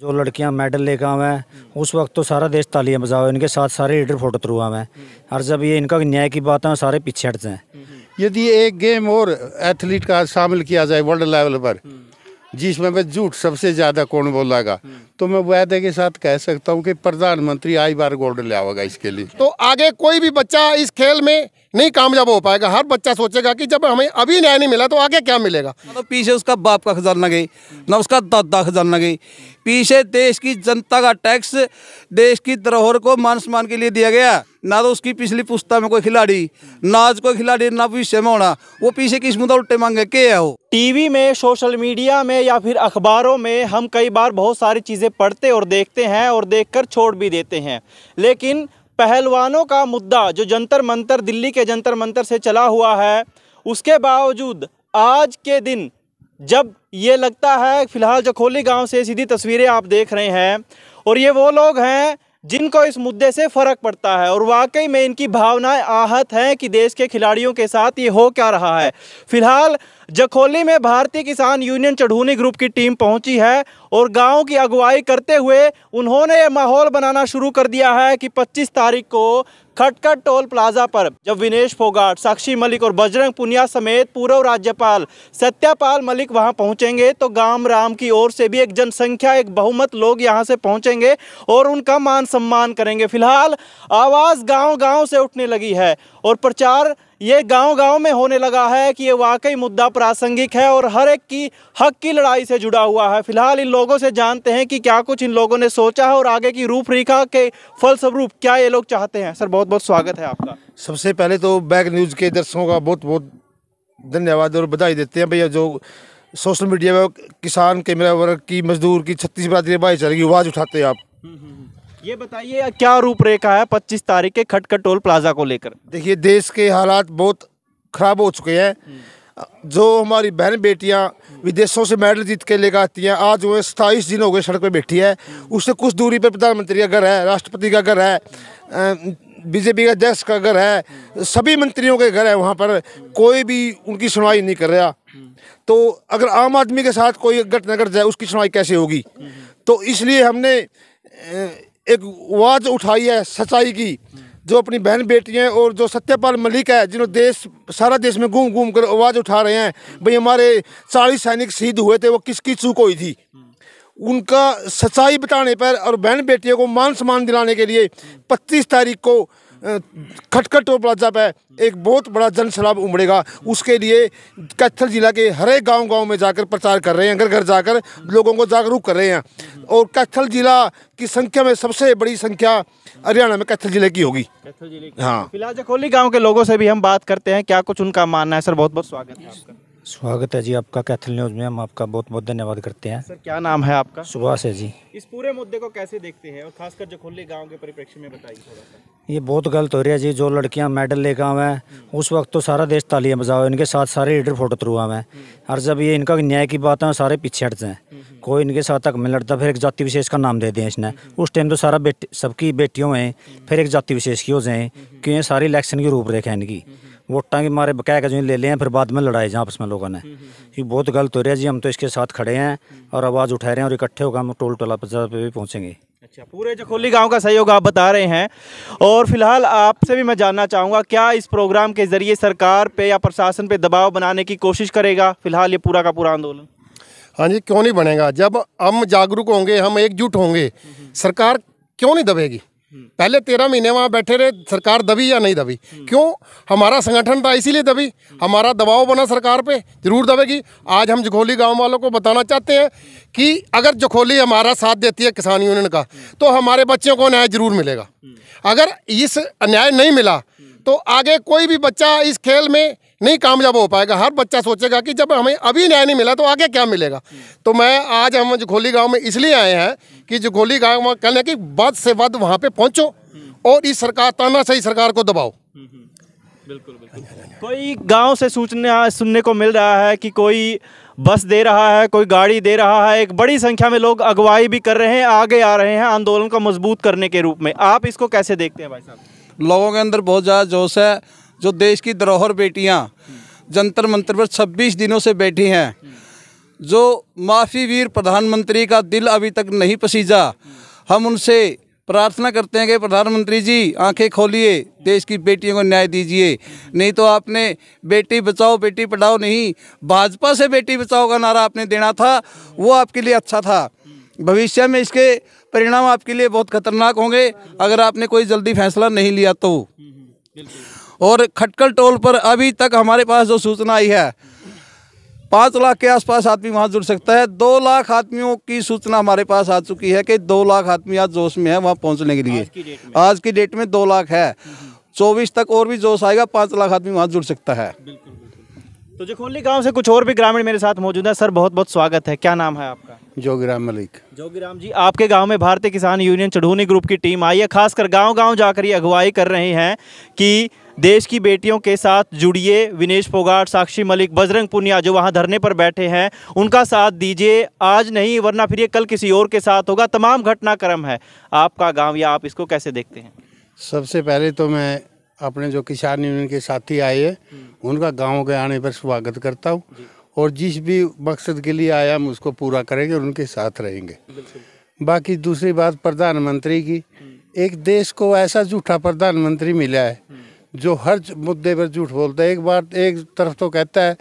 जो लड़कियां मेडल लेकर आवे हैं उस वक्त तो सारा देश तालियां बजाओ इनके साथ सारे लीडर फोटो थ्रू आवे हैं और जब ये इनका न्याय की बात है सारे पीछे हट जाए यदि एक गेम और एथलीट का शामिल किया जाए वर्ल्ड लेवल पर जिसमें मैं झूठ सबसे ज़्यादा कौन बोलेगा तो मैं वायदे के साथ कह सकता हूँ कि प्रधानमंत्री आई बार गोल्ड ले आवेगा इसके लिए तो आगे कोई भी बच्चा इस खेल में नहीं कामयाब हो पाएगा हर बच्चा सोचेगा कि जब हमें अभी न्याय नहीं मिला तो आगे क्या मिलेगा तो पीछे उसका बाप का खजाना गई ना उसका दादा खजाना गई पीछे देश की जनता का टैक्स देश की धरोहर को मान सम्मान के लिए दिया गया ना तो उसकी पिछली पुस्ता में कोई खिलाड़ी ना आज कोई खिलाड़ी ना भविष्य में होना वो पीछे किस मुद्दा उल्टे मांगे के है वो टीवी में सोशल मीडिया में या फिर अखबारों में हम कई बार बहुत सारी चीज़ें पढ़ते और देखते हैं और देखकर छोड़ भी देते हैं लेकिन पहलवानों का मुद्दा जो जंतर मंतर दिल्ली के जंतर मंतर से चला हुआ है उसके बावजूद आज के दिन जब ये लगता है फ़िलहाल जखोली गांव से सीधी तस्वीरें आप देख रहे हैं और ये वो लोग हैं जिनको इस मुद्दे से फ़र्क पड़ता है और वाकई में इनकी भावनाएं आहत हैं कि देश के खिलाड़ियों के साथ ये हो क्या रहा है फ़िलहाल जखोली में भारतीय किसान यूनियन चढ़ूनी ग्रुप की टीम पहुंची है और गांव की अगुवाई करते हुए उन्होंने ये माहौल बनाना शुरू कर दिया है कि 25 तारीख को खटखट टोल प्लाजा पर जब विनेश फोगाट साक्षी मलिक और बजरंग पुनिया समेत पूर्व राज्यपाल सत्यापाल मलिक वहां पहुंचेंगे तो गांव राम की ओर से भी एक जनसंख्या एक बहुमत लोग यहां से पहुंचेंगे और उनका मान सम्मान करेंगे फिलहाल आवाज़ गांव गांव से उठने लगी है और प्रचार ये गांव-गांव में होने लगा है कि ये वाकई मुद्दा प्रासंगिक है और हर एक की हक की लड़ाई से जुड़ा हुआ है फिलहाल इन लोगों से जानते हैं कि क्या कुछ इन लोगों ने सोचा है और आगे की रूपरेखा के फलस्वरूप क्या ये लोग चाहते हैं सर बहुत बहुत स्वागत है आपका सबसे पहले तो बैग न्यूज़ के दर्शकों का बहुत बहुत धन्यवाद और बधाई देते हैं भैया जो सोशल मीडिया में किसान कैमरा वर्ग की मजदूर की छत्तीस बरादरी भाईचारे की आवाज़ उठाते हैं आप हम्म, हम्म, हम्म। ये बताइए क्या रूपरेखा है पच्चीस तारीख के खटखट टोल प्लाजा को लेकर देखिए देश के हालात बहुत खराब हो चुके हैं हम्म। जो हमारी बहन बेटियां हम्म। विदेशों से मेडल जीत के लेकर आती हैं आज वो सताईस दिन हो गए सड़क पर बैठी है हम्म। उससे कुछ दूरी पर प्रधानमंत्री का घर है राष्ट्रपति का घर है बीजेपी का अध्यक्ष का घर है सभी मंत्रियों के घर है वहाँ पर कोई भी उनकी सुनवाई नहीं कर रहा तो अगर आम आदमी के साथ कोई घटना घट जाए उसकी सुनवाई कैसे होगी तो इसलिए हमने एक आवाज़ उठाई है सच्चाई की जो अपनी बहन हैं और जो सत्यपाल मलिक है जिन्होंने देश सारा देश में घूम घूम कर आवाज़ उठा रहे हैं भाई हमारे चालीस सैनिक शहीद हुए थे वो किसकी चूक हुई थी उनका सच्चाई बताने पर और बहन बेटियों को मान सम्मान दिलाने के लिए 25 तारीख को खटखट टोल प्लाजा पर एक बहुत बड़ा सैलाब उमड़ेगा उसके लिए कैथल जिला के हर एक गाँव गाँव में जाकर प्रचार कर रहे हैं घर घर जाकर लोगों को जागरूक कर रहे हैं और कैथल जिला की संख्या में सबसे बड़ी संख्या हरियाणा में कैथल जिले की होगी कैथल जिले की हाँ फिलहाल जखोली गाँव के लोगों से भी हम बात करते हैं क्या कुछ उनका मानना है सर बहुत बहुत स्वागत है आपका स्वागत है जी आपका कैथल न्यूज़ में हम आपका बहुत बहुत धन्यवाद करते हैं सर क्या नाम है आपका सुभाष है जी इस पूरे मुद्दे को कैसे देखते हैं और खासकर जो खुले गांव के परिप्रेक्ष्य में बताइए ये बहुत गलत हो रही है जी जो लड़कियां मेडल लेकर आवे हैं उस वक्त तो सारा देश तालियां बजाओ इनके साथ सारे लीडर फोटो थ्रू आवे हैं हम्म। और जब ये इनका न्याय की बात है सारे पीछे हट जाए हम्म, हम्म। कोई इनके साथ तक में लड़ता फिर एक जाति विशेष का नाम दे दें इसने उस टाइम तो सारा बेटी सबकी बेटियों हैं फिर एक जाति विशेष की हो जाए क्यों ये सारी इलेक्शन की रूपरेखा इनकी वोटा के मारे बकाया का जो ले लिया फिर बाद में लड़ाई जहाँ आपस में लोगों ने हम्म, हम्म, हम्म। ये बहुत गलत हो रहा है जी हम तो इसके साथ खड़े हैं और आवाज़ उठा रहे हैं और इकट्ठे होकर हम टोल टोला बाजार पे भी पहुँचेंगे अच्छा पूरे जखोली गांव का सहयोग आप बता रहे हैं और फिलहाल आपसे भी मैं जानना चाहूँगा क्या इस प्रोग्राम के ज़रिए सरकार पे या प्रशासन पे दबाव बनाने की कोशिश करेगा फिलहाल ये पूरा का पूरा आंदोलन हाँ जी क्यों नहीं बनेगा जब हम जागरूक होंगे हम एकजुट होंगे सरकार क्यों नहीं दबेगी हम्म। पहले तेरह महीने वहाँ बैठे रहे सरकार दबी या नहीं दबी हम्म। क्यों हमारा संगठन था इसीलिए दबी हम्म। हमारा दबाव बना सरकार पे जरूर दबेगी आज हम जखोली गांव वालों को बताना चाहते हैं कि अगर जखोली हमारा साथ देती है किसान यूनियन का तो हमारे बच्चों को न्याय जरूर मिलेगा अगर इस न्याय नहीं मिला तो आगे कोई भी बच्चा इस खेल में नहीं कामयाब हो पाएगा हर बच्चा सोचेगा कि जब हमें अभी न्याय नहीं मिला तो आगे क्या मिलेगा तो मैं आज हम जोघोली गाँव में इसलिए आए हैं कि जोखोली गाँव में कहना कि वध से वध वहाँ पे पहुँचो और इस सरकार सही सरकार को दबाओ बिल्कुल बिल्कुल कोई गांव से सूचना सुनने को मिल रहा है कि कोई बस दे रहा है कोई गाड़ी दे रहा है एक बड़ी संख्या में लोग अगुवाई भी कर रहे हैं आगे आ रहे हैं आंदोलन को मजबूत करने के रूप में आप इसको कैसे देखते हैं भाई साहब लोगों के अंदर बहुत ज़्यादा जोश है जो देश की धरोहर बेटियां जंतर मंत्र पर 26 दिनों से बैठी हैं जो माफ़ी वीर प्रधानमंत्री का दिल अभी तक नहीं पसीजा हम उनसे प्रार्थना करते हैं कि प्रधानमंत्री जी आंखें खोलिए देश की बेटियों को न्याय दीजिए नहीं तो आपने बेटी बचाओ बेटी पढ़ाओ नहीं भाजपा से बेटी बचाओ का नारा आपने देना था वो आपके लिए अच्छा था भविष्य में इसके परिणाम आपके लिए बहुत खतरनाक होंगे अगर आपने कोई जल्दी फैसला नहीं लिया तो हम्म, हम्म, और खटकल टोल पर अभी तक हमारे पास जो सूचना आई है पाँच लाख के आसपास आदमी वहाँ जुड़ सकता है दो लाख आदमियों की सूचना हमारे पास आ चुकी है कि दो लाख आदमी आज जोश में है वहाँ पहुँचने के लिए आज की डेट में दो लाख है चौबीस तक और भी जोश आएगा पाँच लाख आदमी वहाँ जुड़ सकता है बिल्कुल तो जखोली गांव से कुछ और भी ग्रामीण मेरे साथ मौजूद है सर बहुत बहुत स्वागत है क्या नाम है आपका जोगीराम मलिक जोगीराम जी आपके गांव में भारतीय किसान यूनियन चढ़ूनी ग्रुप की टीम आई है खासकर गांव गांव जाकर ये अगुवाई कर रहे हैं कि देश की बेटियों के साथ जुड़िए विनेश फोगाट साक्षी मलिक बजरंग पुनिया जो वहाँ धरने पर बैठे हैं उनका साथ दीजिए आज नहीं वरना फिर ये कल किसी और के साथ होगा तमाम घटनाक्रम है आपका गाँव या आप इसको कैसे देखते हैं सबसे पहले तो मैं अपने जो किसान यूनियन के साथी आए हैं हम्म। उनका गांव के आने पर स्वागत करता हूँ और जिस भी मकसद के लिए आया हम उसको पूरा करेंगे और उनके साथ रहेंगे बाकी दूसरी बात प्रधानमंत्री की हम्म। एक देश को ऐसा झूठा प्रधानमंत्री मिला है हम्म। जो हर मुद्दे पर झूठ बोलता है एक बार एक तरफ तो कहता है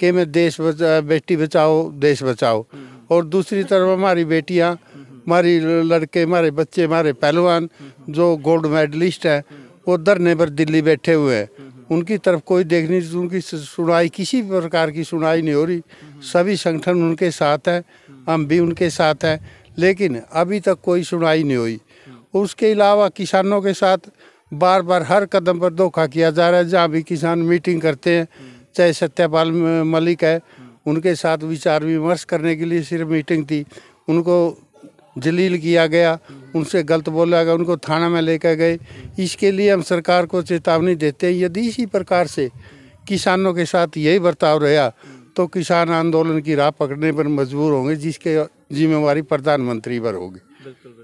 कि मैं देश बचा बेटी बचाओ देश बचाओ और दूसरी तरफ हमारी बेटियाँ हमारी लड़के हमारे बच्चे हमारे पहलवान जो गोल्ड मेडलिस्ट हैं उधर नेबर दिल्ली बैठे हुए हैं हम्म, हम्म। उनकी तरफ कोई देखने उनकी सुनवाई किसी प्रकार की सुनवाई नहीं हो रही हम्म, सभी संगठन उनके साथ हैं हम भी उनके साथ हैं लेकिन अभी तक कोई सुनवाई नहीं हुई उसके अलावा किसानों के साथ बार बार हर कदम पर धोखा किया जा रहा है जहाँ भी किसान मीटिंग करते हैं चाहे सत्यपाल मलिक है उनके साथ विचार विमर्श करने के लिए सिर्फ मीटिंग थी उनको जलील किया गया उनसे गलत बोला गया उनको थाना में लेकर गए इसके लिए हम सरकार को चेतावनी देते हैं यदि इसी प्रकार से किसानों के साथ यही बर्ताव रहा तो किसान आंदोलन की राह पकड़ने पर मजबूर होंगे जिसके जिम्मेवारी प्रधानमंत्री पर होगी बिल्कुल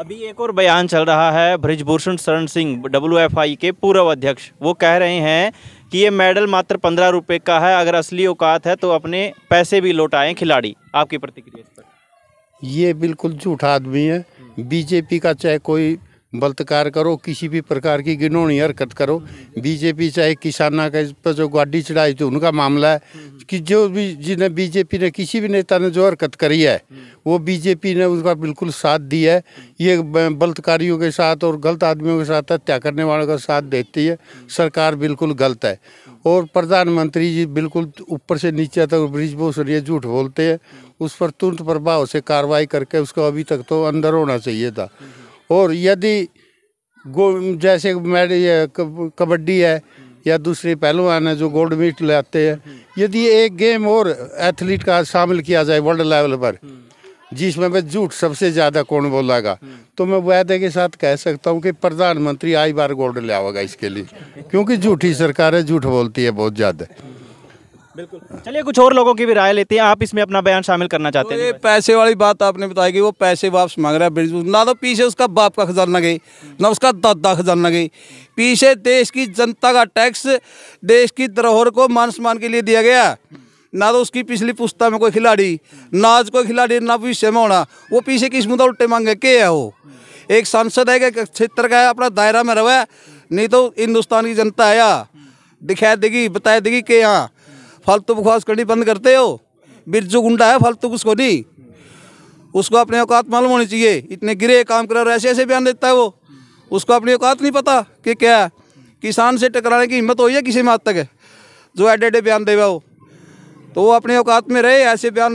अभी एक और बयान चल रहा है ब्रिजभूषण शरण सिंह डब्ल्यू के पूर्व अध्यक्ष वो कह रहे हैं कि ये मेडल मात्र पंद्रह रुपये का है अगर असली औकात है तो अपने पैसे भी लौटाएं खिलाड़ी आपकी प्रतिक्रिया ये बिल्कुल झूठा आदमी है बीजेपी का चाहे कोई बलात्कार करो किसी भी प्रकार की घिनौनी हरकत करो बीजेपी चाहे किसाना का इस पर जो गाड़ी चढ़ाई थी उनका मामला है कि जो भी जिन्हें बीजेपी ने किसी भी नेता ने जो हरकत करी है वो बीजेपी ने उसका बिल्कुल साथ दिया है ये बलात्कारियों के साथ और गलत आदमियों के साथ हत्या करने वालों का साथ देती है सरकार बिल्कुल गलत है और प्रधानमंत्री जी बिल्कुल ऊपर से नीचे तक ब्रिज बोल ये झूठ बोलते हैं उस पर तुरंत प्रभाव से कार्रवाई करके उसको अभी तक तो अंदर होना चाहिए था और यदि गो जैसे कबड्डी है या दूसरे पहलवान है जो गोल्ड मेडल लाते हैं यदि एक गेम और एथलीट का शामिल किया जाए वर्ल्ड लेवल पर जिसमें मैं झूठ सबसे ज़्यादा कौन बोलेगा तो मैं वायदे के साथ कह सकता हूँ कि प्रधानमंत्री आई बार गोल्ड ले आवेगा इसके लिए क्योंकि झूठी सरकार है झूठ बोलती है बहुत ज़्यादा बिल्कुल चलिए कुछ और लोगों की भी राय लेते हैं आप इसमें अपना बयान शामिल करना चाहते हैं तो पैसे वाली बात आपने बताई कि वो पैसे वापस मांग रहा है ब्रिज ना तो पीछे उसका बाप का खजाना गई ना उसका दादा खजाना गई पीछे देश की जनता का टैक्स देश की धरोहर को मान सम्मान के लिए दिया गया ना तो उसकी पिछली पुस्ता में कोई खिलाड़ी ना आज कोई खिलाड़ी ना भविष्य में होना वो पीछे किस मुद्दा उल्टे मांगे के है वो एक सांसद है कि क्षेत्र का है अपना दायरा में रवे नहीं तो हिंदुस्तान की जनता है दिखा देगी बताया देगी के यहाँ फालतू बुखवास करनी बंद करते हो बिरजू गुंडा है फालतू कुछ को नहीं उसको अपने औकात मालूम होनी चाहिए इतने गिरे काम करा और ऐसे ऐसे बयान देता है वो उसको अपनी औकात नहीं पता कि क्या है किसान से टकराने की हिम्मत हो या किसी में हद तक जो एडे एडे बयान देगा वो तो वो अपने औकात में रहे ऐसे बयान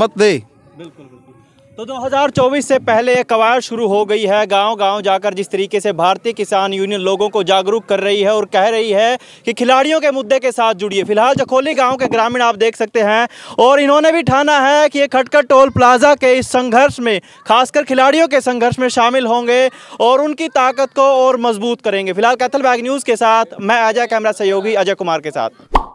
मत दे बिल्कुल तो 2024 से पहले ये कवायद शुरू हो गई है गांव गांव जाकर जिस तरीके से भारतीय किसान यूनियन लोगों को जागरूक कर रही है और कह रही है कि खिलाड़ियों के मुद्दे के साथ जुड़िए फिलहाल जखोली गांव के ग्रामीण आप देख सकते हैं और इन्होंने भी ठाना है कि ये खटखट टोल प्लाजा के इस संघर्ष में खासकर खिलाड़ियों के संघर्ष में शामिल होंगे और उनकी ताकत को और मजबूत करेंगे फिलहाल कैथल बैग न्यूज़ के साथ मैं अजय कैमरा सहयोगी अजय कुमार के साथ